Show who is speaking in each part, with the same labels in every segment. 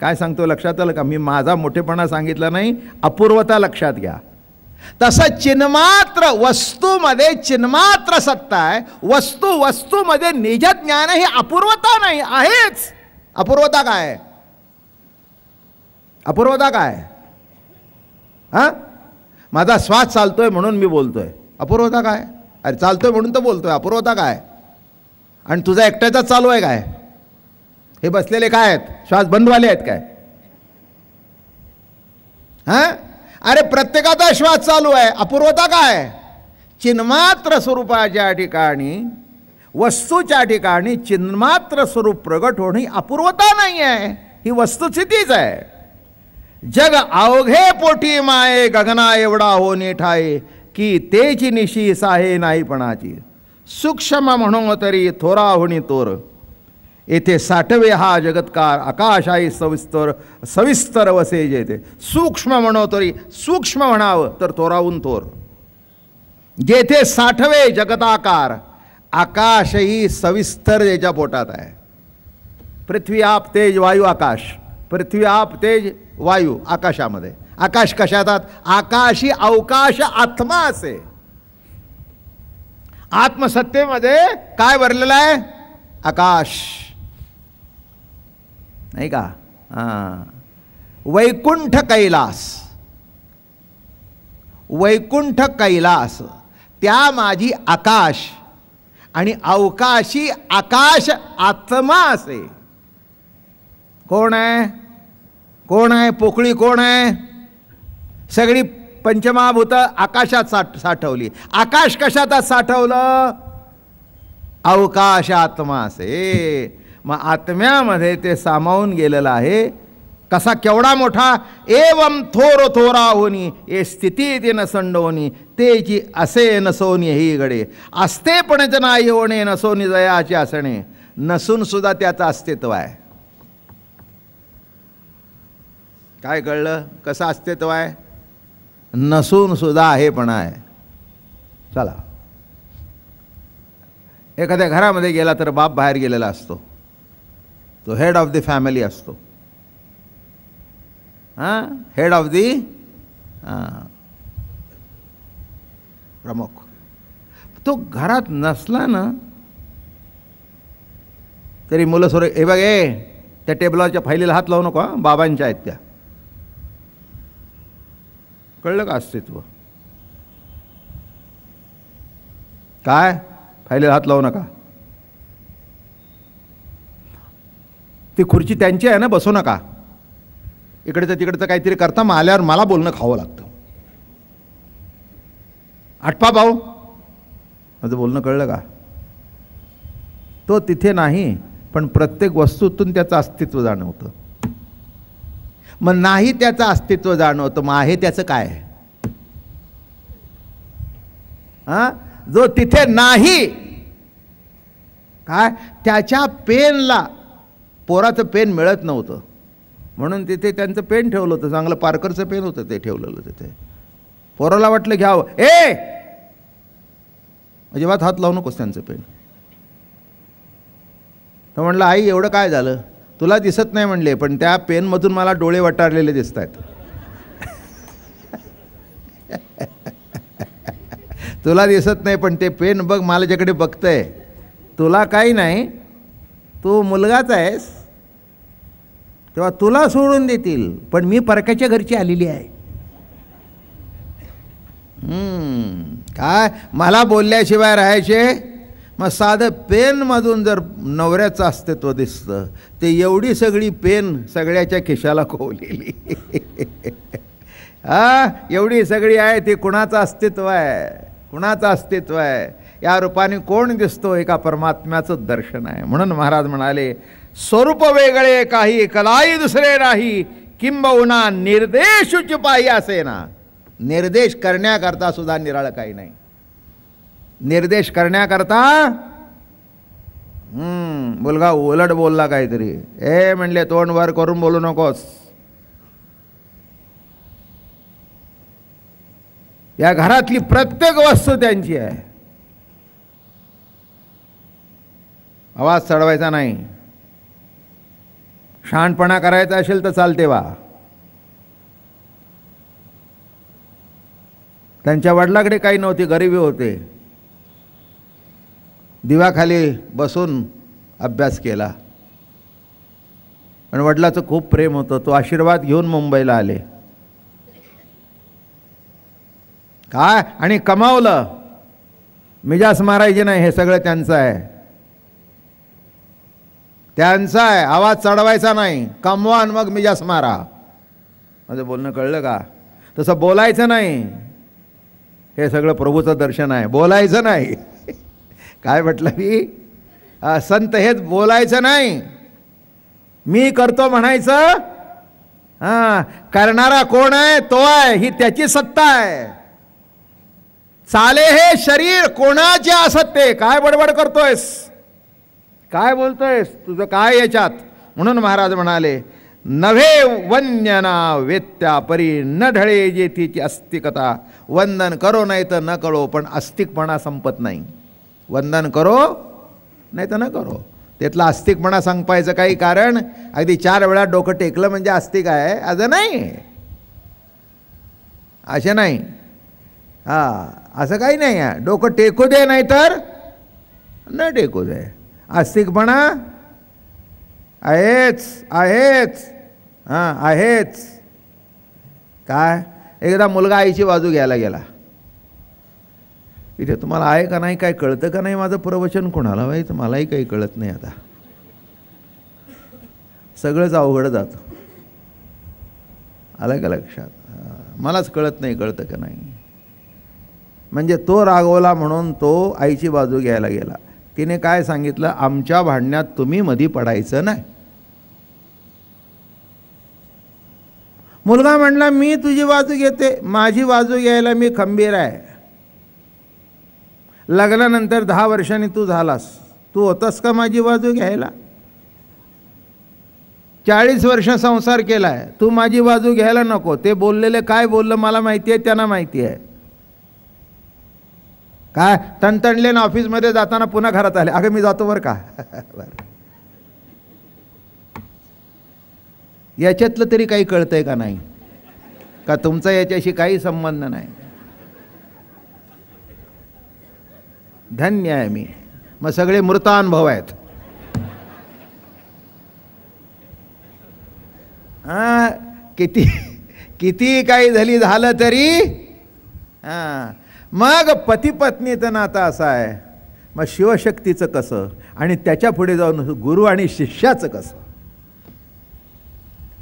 Speaker 1: काय सांगतो लक्षात आलं का मी माझा मोठेपणा सांगितला नाही अपूर्वता लक्षात घ्या तसं चिन्मात्र वस्तूमध्ये चिन्मात्र सत्ता आहे वस्तू वस्तूमध्ये निज ज्ञान ही अपूर्वता नाही आहेच अपूर्वता काय अपूर्वता काय हां माझा श्वास चालतोय म्हणून मी बोलतोय अपूर्वता काय अरे चालतोय म्हणून तर बोलतोय अपूर्वता काय आणि तुझा एकट्याचाच चालू आहे काय हे बसलेले काय आहेत श्वास बंदवाले आहेत काय हा अरे प्रत्येकाचा श्वास चालू आहे अपूर्वता काय चिन्मात्र स्वरूपाच्या ठिकाणी वस्तूच्या ठिकाणी चिन्मात्र स्वरूप प्रगट होणे अपूर्वता नाही आहे ही वस्तुस्थितीच आहे जग अवघे पोटी माये गगना एवढा होणे ठाये की तेची निशी आहे नाहीपणाची सूक्ष्म म्हणून तरी थोरा होणी तोर येथे साठवे हा जगत्कार आकाश आहे सविस्तर सविस्तर वसे जेथे सूक्ष्म म्हणो तरी सूक्ष्म म्हणावं तर तोराहून तोर जेथे साठवे जगताकार आकाशही सविस्तर याच्या पोटात आहे पृथ्वी आप तेज वायू आकाश पृथ्वी आप तेज वायू आकाशामध्ये आकाश कशातात आकाशी अवकाश आत्मा असे आत्मसत्तेमध्ये काय भरलेलं आहे आकाश नाही का वैकुंठ कैलास वैकुंठ कैलास त्या माझी आकाश आणि अवकाशी आकाश आत्मा असे कोण आहे कोण आहे पोकळी कोण आहे सगळी पंचमाभूत आकाशात साठ साठवली आकाश कशात साठवलं अवकाश आत्मा असे मग आत्म्यामध्ये ते सामावून गेलेलं आहे कसा केवढा मोठा एवम थोर थोरा होनी ए स्थिती ते नसंड होनी ते असे नसोनी ही गडे असते पण नाही होणे नसोनी जयाचे असणे नसून सुद्धा त्याचं अस्तित्व आहे काय कळलं कसं अस्तित्व आहे नसून सुद्धा आहे पण आहे चला एखाद्या घरामध्ये गेला तर बाप बाहेर गेलेला असतो तो हेड ऑफ द फॅमिली असतो हां हेड ऑफ दी प्रमुख तो घरात नसला ना तरी मुलं सोर हे बघ ए त्या टेबलाच्या फायलीला हात लावू नको बाबांच्या आहेत त्या कळलं का अस्तित्व काय फायलीला हात लावू नका ती खुर्ची त्यांची आहे ना बसू नका इकडचं तिकडचं काहीतरी करता मग आल्यावर मला बोलणं खावं लागतं आटपा भाऊ माझं बोलणं कळलं का तो तिथे नाही पण प्रत्येक वस्तूतून त्याचं अस्तित्व जाणवतं मग नाही त्याचं अस्तित्व जाणवतं मग आहे त्याचं काय हां जो तिथे नाही काय त्याच्या पेनला पोराचं पेन मिळत नव्हतं म्हणून तिथे त्यांचं पेन ठेवलं होतं चांगलं पारकरचं पेन होतं ते ठेवलेलं तिथे पोराला वाटलं घ्यावं ए अजिबात हात लावू नकोस त्यांचं पेन तर म्हटलं आई एवढं काय झालं तुला दिसत नाही म्हणले पण त्या पेनमधून मला डोळे वटारलेले दिसत आहेत तुला दिसत नाही पण ते पेन बघ माझ्याकडे बघतंय तुला काही नाही तू मुलगाच आहेस तेव्हा तुला सोडून देतील पण मी परक्याच्या घरची आलेली आहे काय मला बोलल्याशिवाय राहायचे मग साधं पेनमधून जर नवऱ्याचं अस्तित्व दिसतं ते एवढी सगळी पेन सगळ्याच्या खिशाला खोवलेली हा एवढी सगळी आहे ती कुणाचं अस्तित्व आहे कुणाचं अस्तित्व आहे या रूपाने कोण दिसतो एका परमात्म्याचं दर्शन आहे म्हणून महाराज म्हणाले स्वरूप वेगळे काही कलाई दुसरे नाही किंबहुना निर्देशच पायी असे ना निर्देश करण्याकरता सुद्धा निराळ काही नाही निर्देश करण्याकरता मुलगा उलट बोलला काहीतरी ए म्हणले तोंड वर करून बोलू नकोस या घरातली प्रत्येक वस्तू त्यांची आहे आवाज चढवायचा नाही शहाणपणा करायचा असेल तर चालते वा त्यांच्या वडिलाकडे काही नव्हते गरिबी होते दिवाखाली बसून अभ्यास केला आणि वडिलाचं खूप प्रेम होतं तो आशीर्वाद घेऊन मुंबईला आले काय आणि कमावलं मिजास मारायचे नाही हे सगळं त्यांचं आहे त्यांचा आहे आवाज चढवायचा नाही कमवान मग मी जास मारा माझं बोलणं कळलं का तसं बोलायचं नाही हे सगळं प्रभूचं दर्शन आहे बोलायचं नाही काय म्हटलं मी संत हेच बोलायचं नाही मी करतो म्हणायचं हा करणारा कोण आहे तो आहे ही त्याची सत्ता आहे चाले हे शरीर कोणाचे असत ते काय बडबड करतोयस काय बोलतोयस तुझं काय याच्यात म्हणून महाराज म्हणाले नव्हे वन्यना वेत्या परी न ढळे जे तिची अस्तिकता वंदन करो नाही तर न करो पण अस्तिकपणा संपत नाही वंदन करो नाही तर न करो त्यातला आस्तिकपणा सांगपायचं काही कारण अगदी चार वेळा डोकं टेकलं म्हणजे आस्तिक आहे असं नाही असे नाही हा असं काही नाही आहे डोकं टेकू दे नाहीतर न टेकू दे आस्तिकपणा आहेच आहेच हां आहेच काय एकदा मुलगा आईची बाजू घ्यायला गेला इथे तुम्हाला आहे का नाही काय कळतं का नाही माझं प्रवचन कोणाला व्हायचं मलाही काही कळत नाही आता सगळंच अवघड जात आलं का लक्षात मलाच कळत नाही कळतं का नाही म्हणजे तो रागवला म्हणून तो आईची बाजू घ्यायला गेला तिने काय सांगितलं आमच्या भांडण्यात तुम्ही मधी पडायचं नाही मुलगा म्हणला मी तुझी बाजू घेते माझी बाजू घ्यायला मी खंबीर आहे लग्नानंतर दहा वर्षांनी तू झालास तू होतास का माझी बाजू घ्यायला चाळीस वर्ष संसार केला आहे तू माझी बाजू घ्यायला नको ते बोललेले काय बोललं मला माहिती आहे त्यांना माहिती आहे काय तणतणले ना ऑफिसमध्ये जाताना पुन्हा घरात आले अगं मी जातो बरं का याच्यातलं तरी काही कळतंय का नाही का तुमचा याच्याशी काही संबंध नाही धन्य आहे मी मग सगळे मृतानुभव आहेत किती किती काही झाली झालं तरी हां मग पतीपत्नीचं नातं असं आहे मग शिवशक्तीचं कसं आणि त्याच्या पुढे जाऊन गुरु आणि शिष्याचं कसं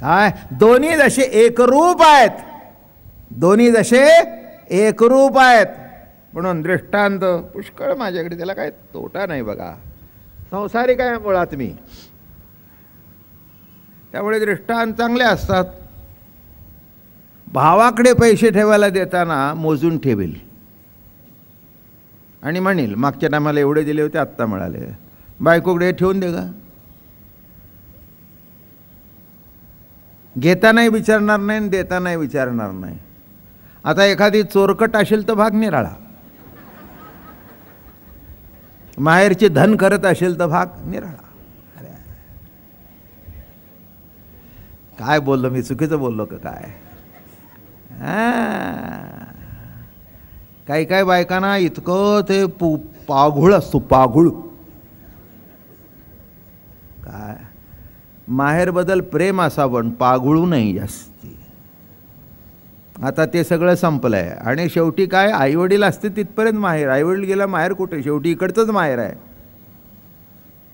Speaker 1: काय दोन्ही जसे एकरूप आहेत दोन्ही जसे एकरूप आहेत म्हणून दृष्टांत पुष्कळ माझ्याकडे त्याला काय तोटा नाही बघा संसारी काय मुळात मी त्यामुळे दृष्टांत चांगले असतात भावाकडे पैसे ठेवायला देताना मोजून ठेवेल आणि म्हणेल मागच्या टायमाला एवढे दिले होते आत्ता मिळाले बायकोकडे ठेवून दे का घेतानाही विचारणार नाही आणि नाही विचारणार नाही आता एखादी चोरकट असेल तर भाग निराळा माहेरचे धन करत असेल तर भाग निराळा काय बोललो मी चुकीचं बोललो का काय काही काही बायकांना इतकं ते पु पाघुळ असतो पाघुळ काय माहेरबद्दल प्रेम असा पण पाघुळू नाही जास्ती आता ते सगळं संपलं आहे आणि शेवटी काय आईवडील असते तिथपर्यंत माहेर आईवडील गेला माहेर कुठे शेवटी इकडचंच माहेर आहे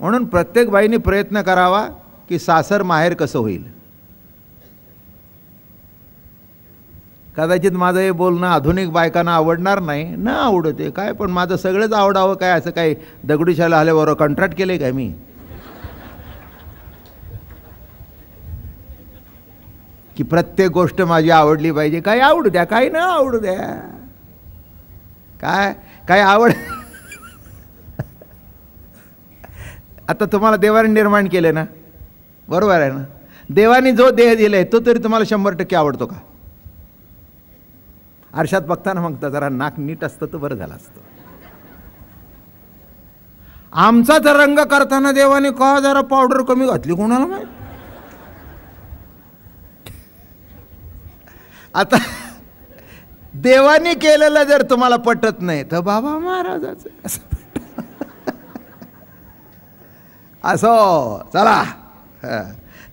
Speaker 1: म्हणून प्रत्येक बाईने प्रयत्न करावा की सासर माहेर कसं होईल कदाचित माझं हे बोलणं आधुनिक बायकांना आवडणार नाही न आवडते काय पण माझं सगळंच आवडावं काय असं काही दगडूशाला आल्याबरोबर कॉन्ट्रॅक्ट केले काय मी की प्रत्येक गोष्ट माझी आवडली पाहिजे काय आवडू द्या काही न आवडू द्या काय काय आवड आता तुम्हाला देवाने निर्माण केले ना बरोबर आहे ना देवाने जो देह दिला आहे तो तरी तुम्हाला शंभर टक्के आवडतो का आरशात बघताना मागता जरा नाक नीट असतं तर बरं झालं असतं आमचा तर रंग करताना देवाने का जरा पावडर कमी घातली कोणाला माहीत आता देवाने केलेलं जर तुम्हाला पटत नाही तर बाबा महाराजाचं असं असो चला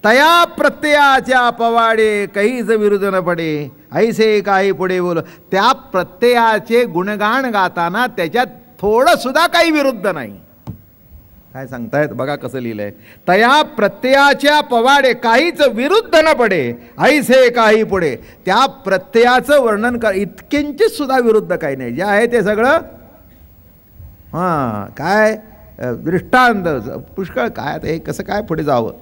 Speaker 1: तया प्रत्ययाच्या पवाडे काहीच विरुद्ध न पडे ऐसे काही पुढे बोल त्या प्रत्ययाचे गुणगान गाताना त्याच्यात थोडंसुद्धा काही विरुद्ध नाही काय सांगतायत बघा कसं लिहिलंय तया प्रत्ययाच्या पवाडे काहीच विरुद्ध न पडे ऐसे काही पुढे त्या प्रत्ययाचं वर्णन कर इतकेंचीच सुद्धा विरुद्ध काही नाही जे आहे ते सगळं हां काय दृष्टांत पुष्कळ काय हे कसं काय पुढे जावं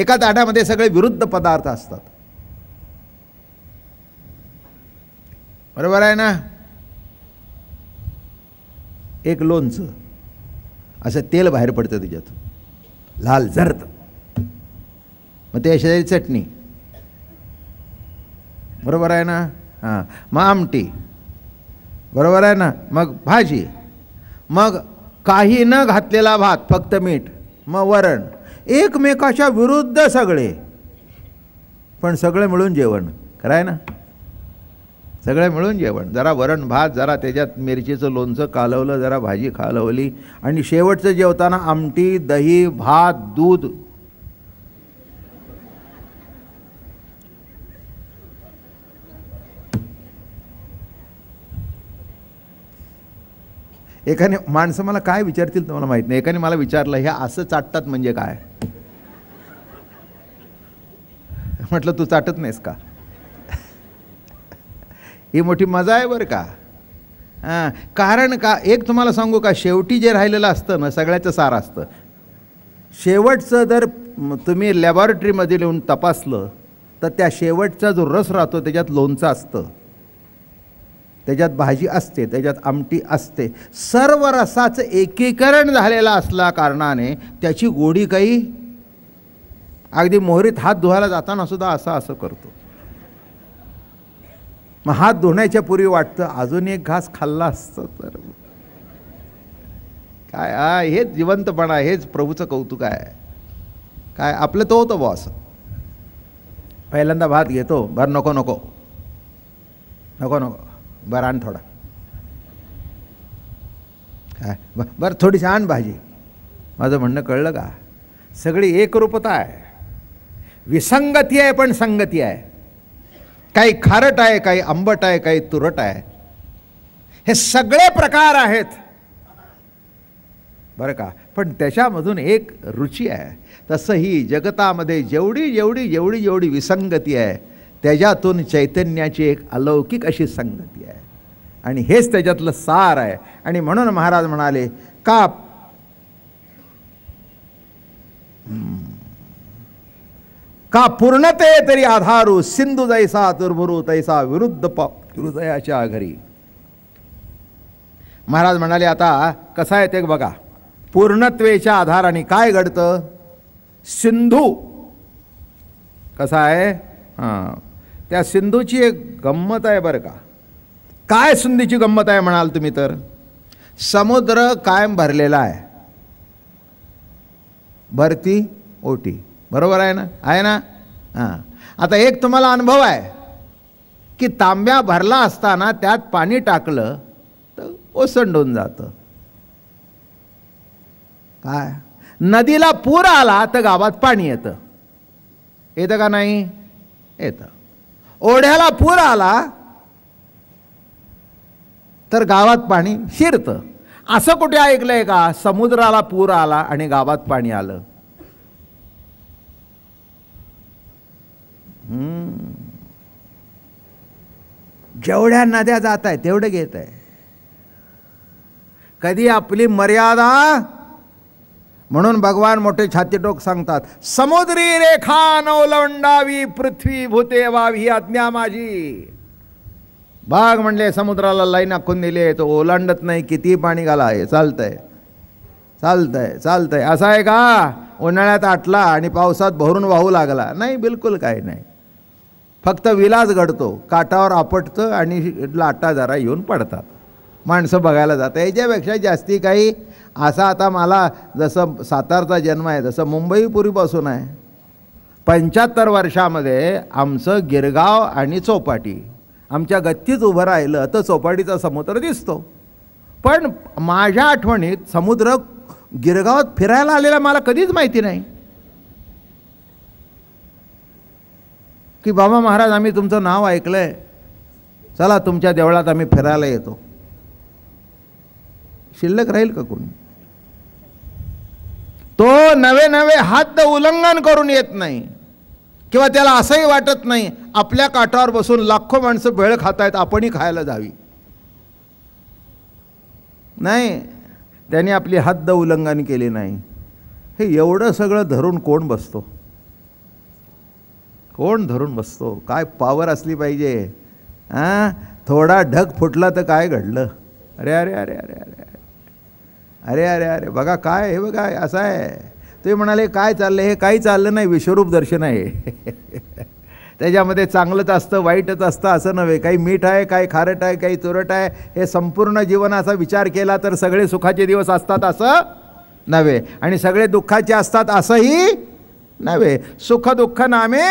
Speaker 1: एका ताटामध्ये सगळे विरुद्ध पदार्थ असतात बरोबर आहे ना एक लोणचं असं तेल बाहेर पडतं त्याच्यात लाल झरत मग ते अशा चटणी बरोबर आहे ना हां मग आमटी बरोबर आहे ना मग भाजी मग काही न घातलेला भात फक्त मीठ मग वरण एकमेकाच्या विरुद्ध सगळे पण सगळे मिळून जेवण खरं ना सगळे मिळून जेवण जरा वरण भात जरा त्याच्यात मिरचीचं लोणचं कालवलं जरा भाजी खालवली आणि शेवटचं जेवताना आमटी दही भात दूध एकाने माणसं मला काय विचारतील तुम्हाला माहीत नाही एकाने मला विचारलं हे असं चाटतात म्हणजे काय म्हटलं तू चाटत नाहीस का ही मोठी मजा आहे बरं का कारण का एक तुम्हाला सांगू का शेवटी जे राहिलेलं असतं ना सगळ्याचं सार असतं शेवटचं जर तुम्ही लॅबॉरेटरीमध्ये लिहून तपासलं तर त्या शेवटचा जो रस राहतो त्याच्यात लोणचं असतं त्याच्यात भाजी असते त्याच्यात आमटी असते सर्व रसाचं एकीकरण झालेलं असल्या कारणाने त्याची गोडी काही अगदी मोहरीत हात धुवायला जाताना सुद्धा असं असं करतो मग हात धुण्याच्या पूर्वी वाटतं अजून एक घास खाल्ला असतं तर काय हेच जिवंतपणा हेच प्रभूचं कौतुक आहे काय आपलं तो होतं बॉस पहिल्यांदा भात घेतो बरं नको नको नको नको बरं आण थोडा काय बरं थोडीशी आण भाजी माझं म्हणणं कळलं का सगळी एकरूपता आहे विसंगती आहे पण संगती आहे काही खारट आहे काही आंबट आहे काही तुरट आहे हे सगळे प्रकार आहेत बरं का पण त्याच्यामधून एक रुची आहे तसं ही जगतामध्ये जेवढी जेवढी जेवढी जेवढी विसंगती आहे त्याच्यातून चैतन्याची एक अलौकिक अशी संगती आहे आणि हेच त्याच्यातलं सार आहे आणि म्हणून महाराज म्हणाले का का पूर्णते तरी आधारू सिंधू जैसा तुर्भुरू तैसा विरुद्ध पृदयाच्या घरी महाराज म्हणाले आता कसा आहे ते बघा पूर्णत्वेच्या आधाराने काय घडतं सिंधू कसा आहे हां त्या सिंधूची एक गंमत आहे बरं का काय सिंधूची गंमत आहे म्हणाल तुम्ही तर समुद्र कायम भरलेला आहे भरती ओटी बरोबर आहे ना आहे ना हां आता एक तुम्हाला अनुभव आहे की तांब्या भरला असताना त्यात पाणी टाकलं तर ओसंडून जातं काय नदीला पूर आला तर गावात पाणी येतं येतं का नाही येतं ओढ्याला पूर आला तर गावात पाणी शिरतं असं कुठे ऐकलंय का समुद्राला पूर आला आणि गावात पाणी आलं जेवढ्या नद्या जात आहे तेवढं घेत आहे कधी आपली मर्यादा म्हणून भगवान मोठे छातीटोक सांगतात समुद्री रेखा ओलंडावी पृथ्वी भूते वावी आज्ञा माझी बाग म्हणले समुद्राला लाईन आखून दिली तो ओलांडत नाही किती पाणी घाला चालतय चालतंय चालतंय चालतंय असं आहे का उन्हाळ्यात आटला आणि पावसात भरून वाहू लागला नाही बिलकुल काही नाही फक्त विलास घडतो काठावर आपटतं आणि लाटा जरा येऊन पडतात माणसं बघायला जातं याच्यापेक्षा जास्ती काही असा आता मला जसं सातारचा जन्म आहे तसं मुंबईपुरीपासून आहे पंच्याहत्तर वर्षामध्ये आमचं गिरगाव आणि चौपाटी आमच्या गत्तीच उभं राहिलं तर चौपाटीचा समुद्र दिसतो पण माझ्या आठवणीत समुद्र गिरगावात फिरायला आलेला मला कधीच माहिती नाही की बाबा महाराज आम्ही तुमचं नाव ऐकलं आहे चला तुमच्या देवळात आम्ही फिरायला येतो शिल्लक राहील का कोणी तो नवे नवे हात उल्लंघन करून येत नाही किंवा त्याला असंही वाटत नाही आपल्या काठावर बसून लाखो माणसं बेळ खात आहेत आपणही खायला जावी नाही त्याने आपली हद्द उल्लंघन केली नाही हे एवढं सगळं धरून कोण बसतो कोण धरून बसतो काय पावर असली पाहिजे हां थोडा ढग फुटला तर काय घडलं अरे अरे अरे अरे अरे अरे अरे अरे बघा काय हे बघा असं आहे तुम्ही म्हणाले काय चाललं हे काही चाललं नाही विश्वरूप दर्शन आहे त्याच्यामध्ये चांगलंच असतं वाईटच असतं असं नव्हे काही मीठ आहे काही खारट आहे काही चुरट आहे हे संपूर्ण जीवनाचा विचार केला तर सगळे सुखाचे दिवस असतात असं नव्हे आणि सगळे दुःखाचे असतात असंही नव्हे सुख दुःख नामे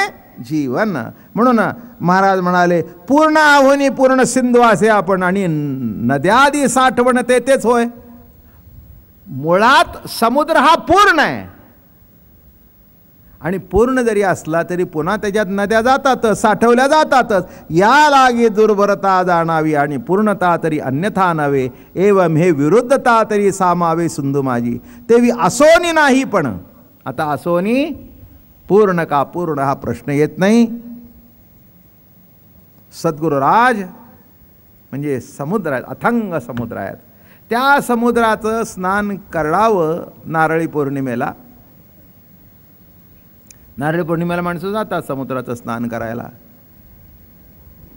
Speaker 1: जीवन म्हणून महाराज म्हणाले पूर्ण आव्हानी पूर्ण सिंधू असे आपण आणि नद्यादी साठवण ते तेच होय मुळात समुद्र हा पूर्ण आहे आणि पूर्ण जरी असला तरी पुन्हा त्याच्यात नद्या जातातच साठवल्या जातातच या लागे दुर्भरता जाणावी आणि पूर्णता तरी अन्यथा नव्हे एवम हे विरुद्धता तरी सामावे सुंदू माझी तेवी असोनी नाही पण आता असोनी पूर्ण का पूर्ण हा प्रश्न येत नाही सद्गुरुराज म्हणजे समुद्र आहेत अथंग समुद्र आहेत त्या समुद्राचं स्नान करावं नारळी पौर्णिमेला नारळी पौर्णिमेला माणसं जातात समुद्राचं स्नान करायला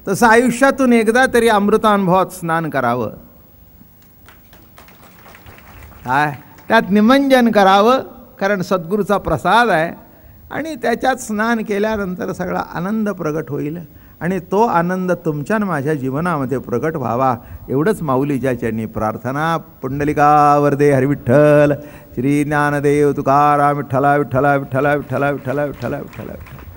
Speaker 1: तसं आयुष्यातून एकदा तरी अमृतानुभवात स्नान करावं काय त्यात निमंजन करावं कारण सद्गुरूचा प्रसाद आहे आणि त्याच्यात स्नान केल्यानंतर सगळा आनंद प्रगट होईल आणि तो आनंद तुमच्या माझ्या जीवनामध्ये प्रगट व्हावा एवढंच माऊलीच्याच्यांनी प्रार्थना वर्दे हरिविठ्ठल श्री ज्ञानदेव तुकाराम विठ्ठला विठ्ठला विठ्ठला विठ्ठला विठ्ठला विठ्ठला विठ्ठला विठ्ठला